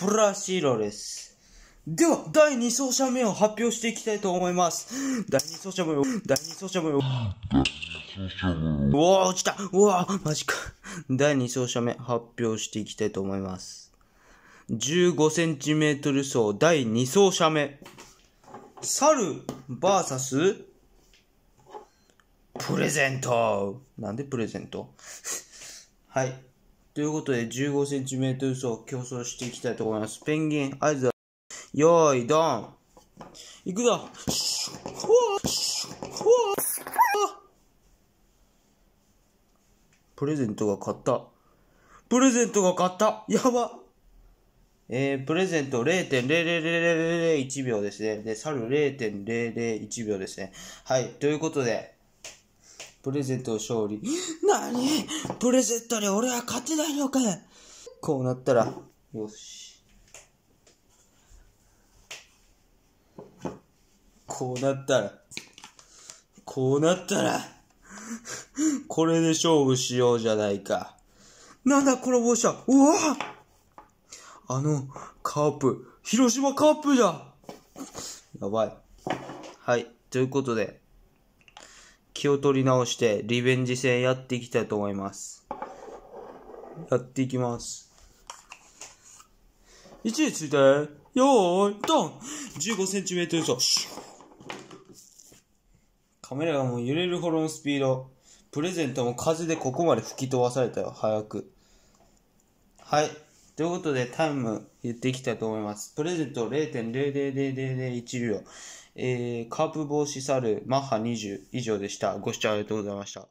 プラシーロです。では、第2走者目を発表していきたいと思います。第2走者目を、第2走者目を。うわ落ちたうわマジか。第2走者目発表していきたいと思います。15センチメートル走第2走者目。猿 VS プレゼントなんでプレゼント はい。ということで、15cm 走競争していきたいと思います。ペンギン、合図、よーい、ドンいくぞプレゼントが買った。プレゼントが買ったやばえー、プレゼント0.00001秒ですね。で、猿0.001秒ですね。はい、ということで、プレゼント勝利。なにプレゼットに俺は勝てないのかこうなったら、よし。こうなったら、こうなったら、これで勝負しようじゃないか。なんだこの帽子はうわあの、カープ、広島カープじゃやばい。はい、ということで。気を取り直してリベンジ戦やっていきたいと思います。やっていきます。位置について、よーい、ドン !15 センチメートル走。カメラがもう揺れるほどのスピード。プレゼントも風でここまで吹き飛ばされたよ、早く。はい。ということで、タイム言っていきたいと思います。プレゼント0.00001秒。えー、カープ防止サルマッハ20以上でした。ご視聴ありがとうございました。